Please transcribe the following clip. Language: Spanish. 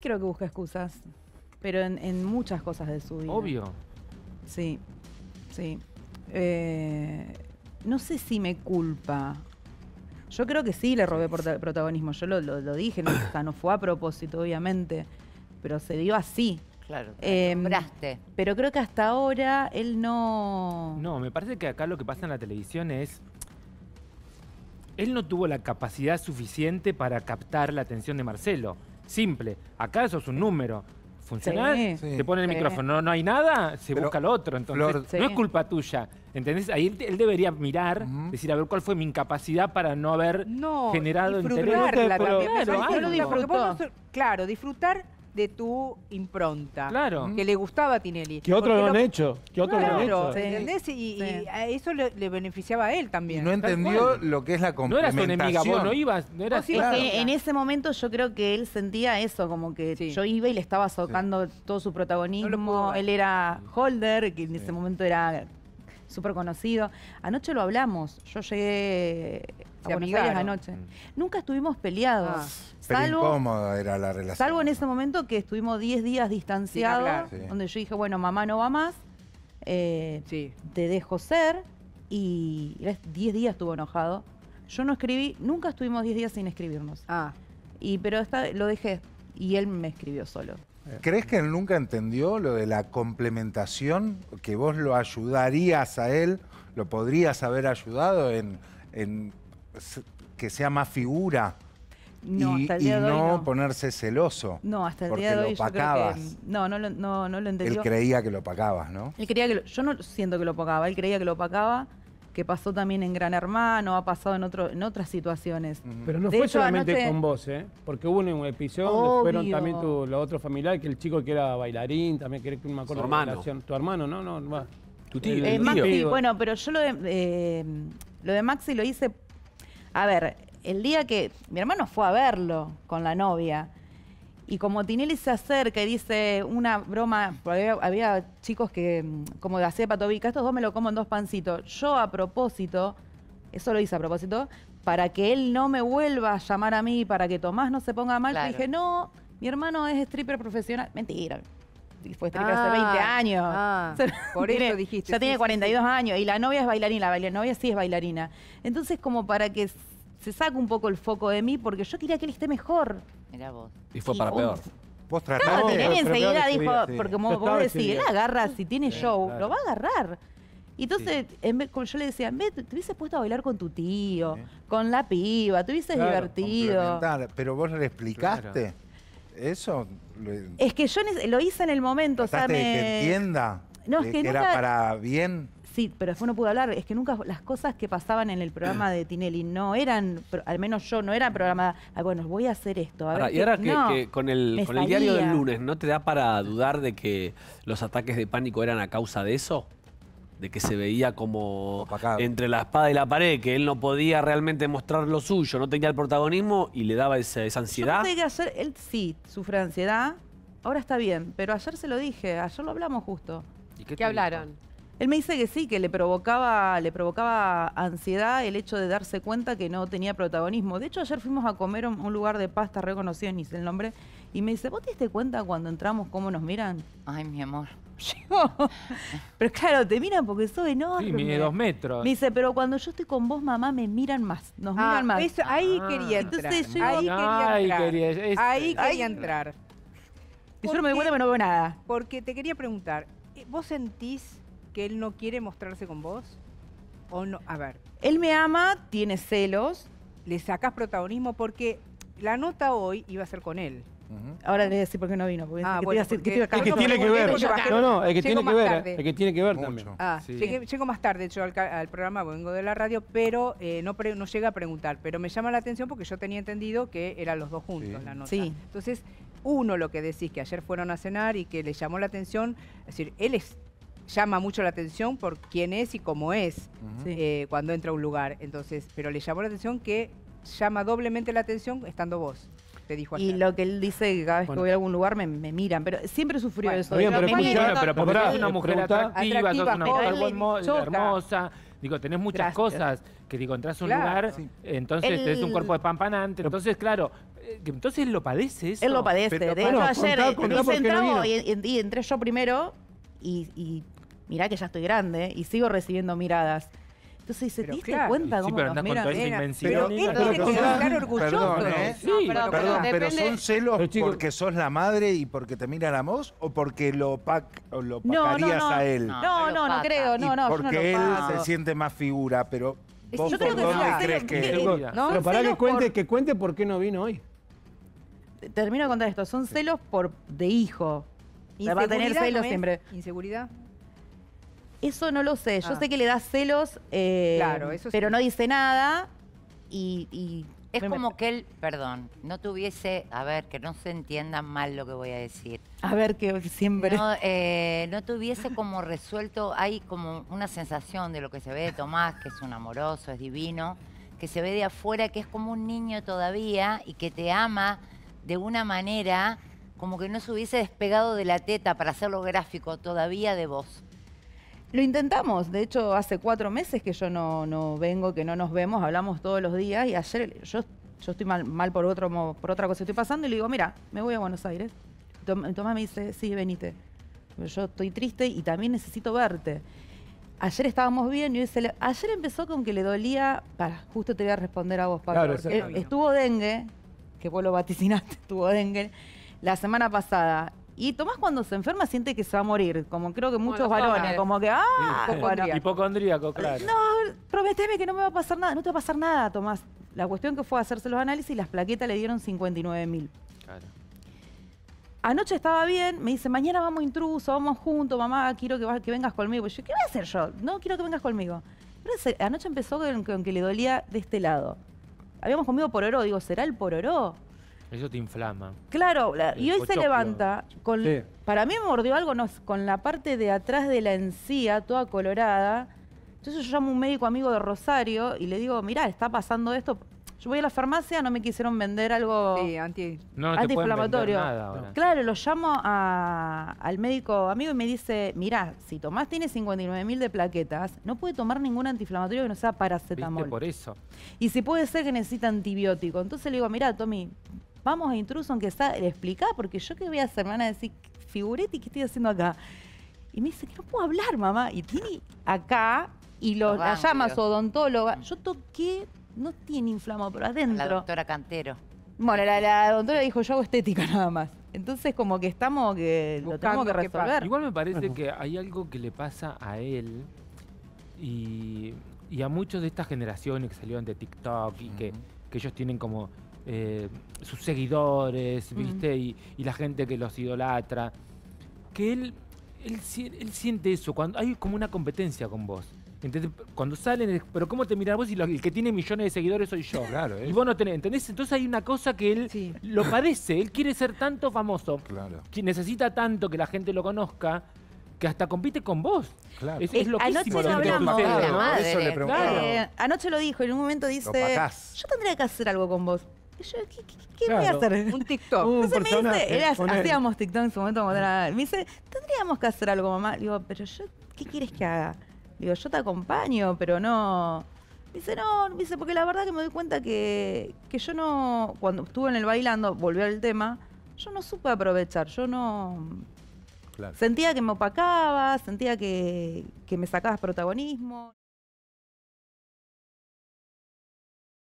Creo que busca excusas, pero en, muchas cosas de su vida. Obvio. Sí, sí. Eh, no sé si me culpa. Yo creo que sí le robé protagonismo. Yo lo, dije, no, fue a propósito, obviamente, pero se dio así. Claro. Eh, pero creo que hasta ahora él no. No, me parece que acá lo que pasa en la televisión es. Él no tuvo la capacidad suficiente para captar la atención de Marcelo simple. Acá eso es un número. ¿Funciona? te ponen el micrófono, no, hay nada, se busca el otro. Entonces, no es culpa tuya. ¿Entendés? Ahí él, debería mirar, decir, a ver cuál fue mi incapacidad para no haber generado interés. claro, disfrutar de tu impronta. Claro. Que le gustaba a Tinelli. Que otros lo han hecho. Que otros lo han hecho. ¿Entendés? Y, eso le, beneficiaba a él también. no entendió lo que es la complementación. No eras enemiga, vos no ibas. No eras... Eh, en ese momento yo creo que él sentía eso, como que yo iba y le estaba socando todo su protagonismo. él era Holder, que en ese momento era súper conocido. Anoche lo hablamos, yo llegué a Buenos anoche. Mm. Nunca estuvimos peleados. Ah. Salvo, Pero incómoda era la relación. Salvo en ese momento que estuvimos 10 días distanciados, donde yo dije, bueno, mamá no va más, eh, te dejo ser, y 10 días estuvo enojado. Yo no escribí, nunca estuvimos 10 días sin escribirnos. Ah. Y, pero lo dejé y él me escribió solo. Eh. ¿Crees que él nunca entendió lo de la complementación? Que vos lo ayudarías a él, lo podrías haber ayudado en, que sea más figura. y, no, ponerse celoso. No, hasta el día de hoy. Lo pacabas. no, no, lo entendió. Él creía que lo pacabas, ¿no? Él creía que yo no siento que lo pagaba, él creía que lo opacaba que pasó también en Gran Hermano, ha pasado en, otras situaciones. Pero no fue solamente con vos, ¿eh? Porque hubo un episodio donde fueron también tu, los otros familiares, que el chico que era bailarín, también que me acuerdo tu hermano. Tu hermano, no, no, no. Tu tío. Eh, eh, Maxi, bueno, pero yo lo eh, lo de Maxi lo hice. A ver, el día que. Mi hermano fue a verlo con la novia. Y como Tinelli se acerca y dice una broma, había, chicos que, mm, como hacía Patovica, estos dos me lo como en dos pancitos. Yo a propósito, eso lo hice a propósito, para que él no me vuelva a llamar a mí, para que Tomás no se ponga mal, yo dije, no, mi hermano es stripper profesional. Mentira. Fue stripper hace 20 ah. años. Ah. por eso dijiste. Ya tiene 42 años y la novia es bailarina, la novia sí es bailarina. Entonces, como para que se saque un poco el foco de mí, porque yo quería que él esté mejor. Mirá vos. Y fue para peor. Vos trataste claro, porque enseguida dijo, porque como vos decís, él agarra, si tiene show, lo va a agarrar. Y entonces, como yo le decía, en te hubieses puesto a bailar con tu tío, con la piba, te hubieses divertido. Pero vos le explicaste eso. Es que yo lo hice en el momento, o sea, que entienda no, es que, era para bien. Sí, pero después no pude hablar. Es que nunca las cosas que pasaban en el programa de Tinelli no eran, al menos yo no era programada ah, bueno, voy a hacer esto. ahora, y ahora que, con, el, diario del lunes, ¿no te da para dudar de que los ataques de pánico eran a causa de eso? de que se veía como entre la espada y la pared, que él no podía realmente mostrar lo suyo, no tenía el protagonismo y le daba esa, ansiedad. Yo que ayer él sí sufre ansiedad, ahora está bien, pero ayer se lo dije, ayer lo hablamos justo. ¿Y ¿Qué hablaron? Él me dice que sí, que le provocaba, le provocaba ansiedad el hecho de darse cuenta que no tenía protagonismo. De hecho, ayer fuimos a comer un lugar de pasta reconocido, ni sé el nombre, y me dice, ¿vos te diste cuenta cuando entramos cómo nos miran? Ay, mi amor. Pero claro, te miran porque soy enorme. Sí, mide dos metros. Me dice, pero cuando yo estoy con vos, mamá, me miran más. Nos ah, miran más. ahí ah. quería entrar. Entonces yo, ahí, quería entrar. ahí quería entrar. Y yo me doy no veo nada. Porque te quería preguntar, ¿vos sentís que él no quiere mostrarse con vos? ¿O no? A ver. Él me ama, tiene celos. Le sacas protagonismo porque la nota hoy iba a ser con él. Ahora le voy a decir por qué no vino. Porque ah, que tiene que ver. No, no, es que tiene que ver. que tiene que ver también. Ah, llego más tarde, yo al, programa, vengo de la radio, pero eh, no, llega a preguntar. Pero me llama la atención porque yo tenía entendido que eran los dos juntos la nota. Entonces, uno lo que decís que ayer fueron a cenar y que le llamó la atención, es decir, él es llama mucho la atención por quién es y cómo es eh, cuando entra a un lugar. Entonces, pero le llamó la atención que llama doblemente la atención estando vos. Te dijo y lo que él dice cada vez que voy a algún lugar me, miran, pero siempre sufrió eso. pero, me miran. Pero, una mujer atractiva, una mujer hermosa. Digo, tenés muchas cosas que digo, entras a un lugar, entonces tenés un cuerpo de pampanante, entonces claro, eh, entonces lo padece eso. Él lo padece, de hecho ayer eh, y, entré yo primero y, y mirá que ya estoy grande y sigo recibiendo miradas. Entonces se ¿te diste cuenta cómo nos miran? pero él tiene que estar orgulloso. Perdón, ¿eh? sí, perdón, pero, son celos porque sos la madre y porque te mira a vos o porque lo, pac, o lo pacarías a él. No, no, no, creo, no, no. Porque él se siente más figura, pero vos yo creo por que dónde crees que... no, pero para que cuente, por... que cuente por qué no vino hoy. Termino de contar esto, son celos por de hijo. Va a tener celos siempre. ¿Inseguridad? Eso no lo sé. Yo ah. sé que le da celos, eh, pero no dice nada y, es como que él, perdón, no tuviese, a ver, que no se entienda mal lo que voy a decir. A ver, que siempre... No, eh, no, tuviese como resuelto, hay como una sensación de lo que se ve de Tomás, que es un amoroso, es divino, que se ve de afuera, que es como un niño todavía y que te ama de una manera como que no se hubiese despegado de la teta para hacerlo gráfico todavía de vos. Lo intentamos, de hecho hace cuatro meses que yo no, no vengo, que no nos vemos, hablamos todos los días y ayer yo, yo estoy mal, mal por, otro, por otra cosa, estoy pasando y le digo, mira, me voy a Buenos Aires. Tomás me dice, sí, venite. Yo estoy triste y también necesito verte. Ayer estábamos bien y ayer empezó con que le dolía, para, justo te voy a responder a vos, Pablo. estuvo dengue, que vos lo vaticinaste, estuvo dengue, la semana pasada y Tomás cuando se enferma siente que se va a morir, como creo que muchos varones, como que, ah, hipocondríaco, claro. No, prometeme que no me va a pasar nada, no te va a pasar nada, Tomás. La cuestión que fue hacerse los análisis las plaquetas le dieron 59 mil. Claro. Anoche estaba bien, me dice, mañana vamos intruso, vamos juntos, mamá, quiero que, vengas conmigo. yo, ¿qué voy a hacer yo? No, quiero que vengas conmigo. Anoche empezó con, con que le dolía de este lado. Habíamos comido pororó, digo, ¿será el pororó? Eso te inflama. Claro, y hoy se levanta con... Para mí mordió algo no, con la parte de atrás de la encía, toda colorada. Entonces yo llamo a un médico amigo de Rosario y le digo, mirá, está pasando esto. Yo voy a la farmacia, no me quisieron vender algo antiinflamatorio. Claro, lo llamo al médico amigo y me dice, mirá, si Tomás tiene 59.000 de plaquetas, no puede tomar ningún antiinflamatorio que no sea paracetamol. por eso. Y si puede ser que necesita antibiótico. Entonces le digo, mirá, Tommy, vamos a intruso, aunque está le explicá, porque yo que voy a hacer, me a decir, figuretti, ¿qué estoy haciendo acá? Y me dice que no puedo hablar, mamá. Y tiene acá, y lo, la llama su odontóloga. Yo toqué, no tiene inflamado, por adentro. La doctora Cantero. Bueno, la, la odontóloga dijo, yo hago estética nada más. Entonces, como que estamos, que lo tenemos que resolver. Igual me parece que hay algo que le pasa a él y, a muchos de estas generaciones que salieron de TikTok y que, que ellos tienen como eh, sus seguidores, mm. ¿viste? Y, la gente que los idolatra. Que él, él, siente eso, cuando hay como una competencia con vos. ¿Entendés? Cuando salen, pero ¿cómo te miras vos? Y el que tiene millones de seguidores soy yo. Claro, Y vos no tenés, Entonces hay una cosa que él lo padece. Él quiere ser tanto famoso. Que necesita tanto que la gente lo conozca que hasta compite con vos. Claro. Es, eh, lo que hablamos, eh, anoche lo dijo, en un momento dice, yo tendría que hacer algo con vos yo, ¿qué, voy a hacer? Un TikTok. Entonces me dice, eh, hacíamos TikTok en su momento Me dice, tendríamos que hacer algo, mamá. digo, pero yo, ¿qué quieres que haga? digo, yo te acompaño, pero no... dice, no, dice, porque la verdad que me doy cuenta que, que yo no... Cuando estuve en el bailando, volví al tema, yo no supe aprovechar, yo no... Sentía que me opacabas, sentía que, que me sacabas protagonismo.